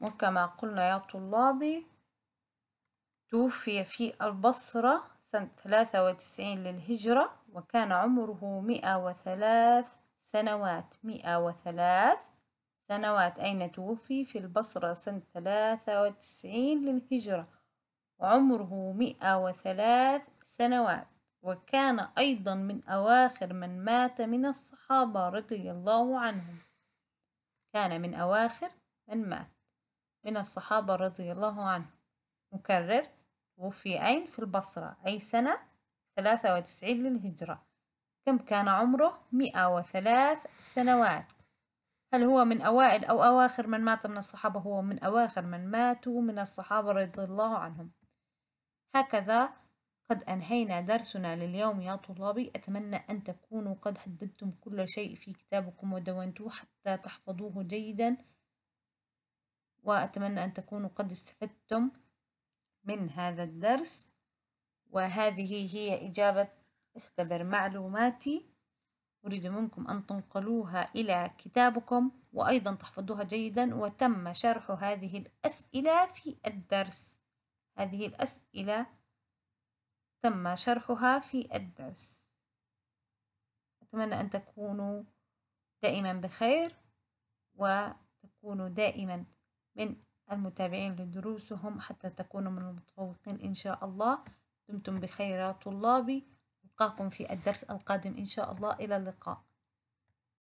وكما قلنا يا طلابي توفي في البصرة سنة 93 للهجرة وكان عمره 103 سنوات 103 سنوات أين توفي في البصرة سنة 93 للهجرة وعمره 103 سنوات وكان أيضا من أواخر من مات من الصحابة رضي الله عنهم كان من أواخر من مات من الصحابة رضي الله عنهم مكرر توفي أين في البصرة أي سنة ثلاثة وتسعين للهجرة كم كان عمره مئة وثلاث سنوات هل هو من أوائل أو أواخر من مات من الصحابة هو من أواخر من ماتوا من الصحابة رضي الله عنهم هكذا قد أنهينا درسنا لليوم يا طلابي أتمنى أن تكونوا قد حددتم كل شيء في كتابكم ودونتوه حتى تحفظوه جيداً وأتمنى أن تكونوا قد استفدتم من هذا الدرس وهذه هي إجابة اختبر معلوماتي أريد منكم أن تنقلوها إلى كتابكم وأيضا تحفظوها جيدا وتم شرح هذه الأسئلة في الدرس هذه الأسئلة تم شرحها في الدرس أتمنى أن تكونوا دائما بخير وتكونوا دائما من المتابعين لدروسهم حتى تكونوا من المتفوقين إن شاء الله دمتم بخير يا طلابي ألقاكم في الدرس القادم إن شاء الله إلى اللقاء